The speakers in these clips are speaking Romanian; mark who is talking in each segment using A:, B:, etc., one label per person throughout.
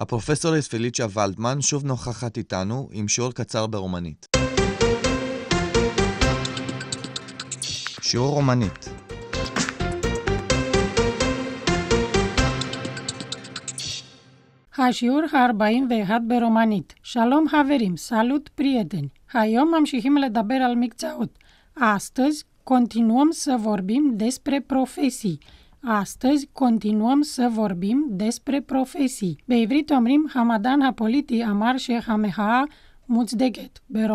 A: הפרופסורית פליצ'ה ולדמן שוב נוכחת איתנו עם שיעור קצר ברומנית. שיעור רומנית השיעור ה-41 ברומנית. שלום חברים, סלוט פריאטן. היום ממשיכים לדבר על מקצועות. Astăzi continuăm să vorbim despre profesii. Astăzi continuăm să vorbim despre profesii. Beivrit omrim hamadan hapoliti amar și hameha muțdeghet. Be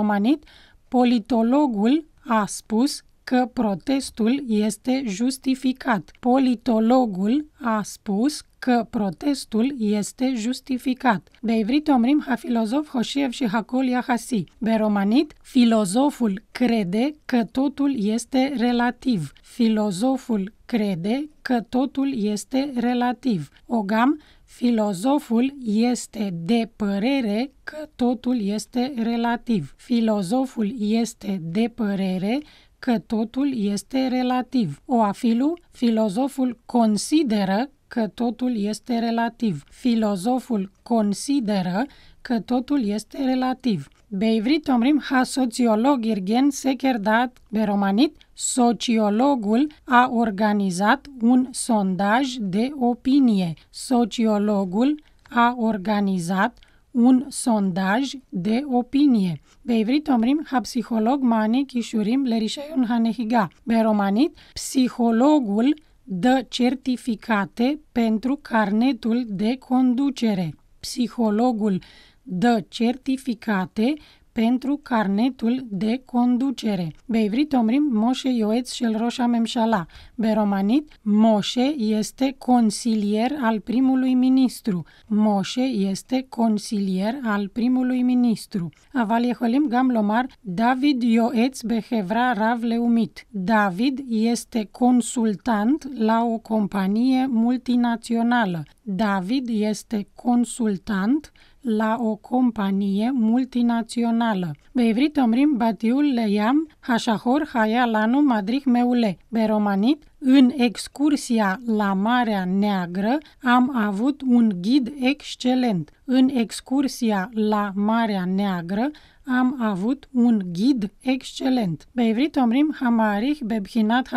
A: politologul a spus că protestul este justificat. Politologul a spus că protestul este justificat. De evrit omrim ha filozof Hoșiev și Hakol Yahasi. Beromanit, filozoful crede că totul este relativ. Filozoful crede că totul este relativ. Ogam, filozoful este de părere că totul este relativ. Filozoful este de părere că totul este relativ. Oafilu, filozoful, consideră că totul este relativ. Filozoful consideră că totul este relativ. Beivrit omrim ha sociolog Irgen secerdat Beromanit, sociologul a organizat un sondaj de opinie. Sociologul a organizat un sondaj de opinie. Beivrit omrim ha psiholog mani kishurim lerișeun hanehiga. romanit? psihologul dă certificate pentru carnetul de conducere. Psihologul dă certificate pentru carnetul de conducere. Beivrit omrim Moșe Ioeț și Roșa Memșala. Beromanit, Moșe este consilier al primului ministru. Moșe este consilier al primului ministru. Avalieholim Gamlomar, David Ioeț Behevra Ravleumit. David este consultant la o companie multinațională. David este consultant la o companie multinacională. Beivrit omrim batiul leiam hașahor haia lanu madrih meule, beromanit în excursia la Marea Neagră am avut un ghid excelent. În excursia la Marea Neagră am avut un ghid excelent. בעברית אומרים המעריך בבחינת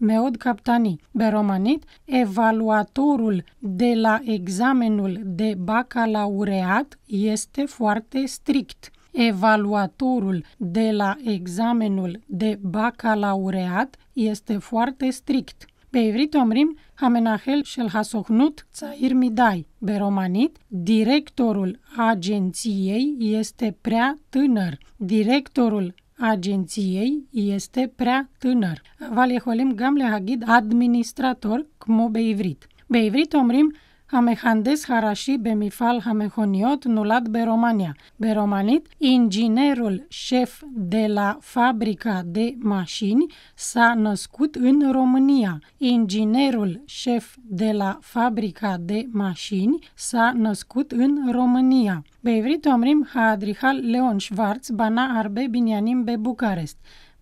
A: meod captani. קפדני. ברומנית, evaluatorul de la examenul de bacalaureat este foarte strict evaluatorul de la examenul de bacalaureat este foarte strict. Pe evrit omrim, hamenahel shel hasohnut tzair midai, beromanit, directorul agenției este prea tânăr. Directorul agenției este prea tânăr. Valeholim gamle hagid administrator kmo beivrit. Beivrit omrim, Hamehandes Harashi Bemifal Hamehoniot Nulat Beromania. Beromanit, inginerul șef de la fabrica de mașini, s-a născut în România. Inginerul șef de la fabrica de mașini s-a născut în România. בעברית אומרים האדריכל ליאון שוורץ בנה binianim בניינים בבוקרשט.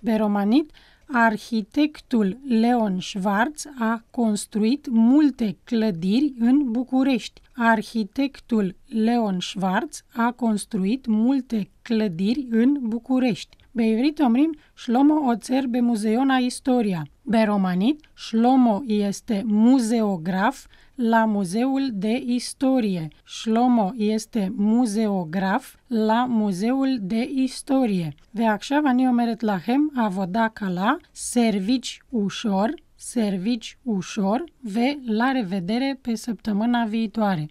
A: Beromanit. Arhitectul Leon Schwartz a construit multe clădiri în București, Arhitectul Leon Schwartz a construit multe clădiri în București. Beirit omrim Shlomo Oțer be muzeona istoria. Be romanit, Shlomo este muzeograf la Muzeul de Istorie. Shlomo este muzeograf la Muzeul de Istorie. Ve așa vani omeret lahem avoda cala, servici ușor, servici ușor, ve la revedere pe săptămâna viitoare!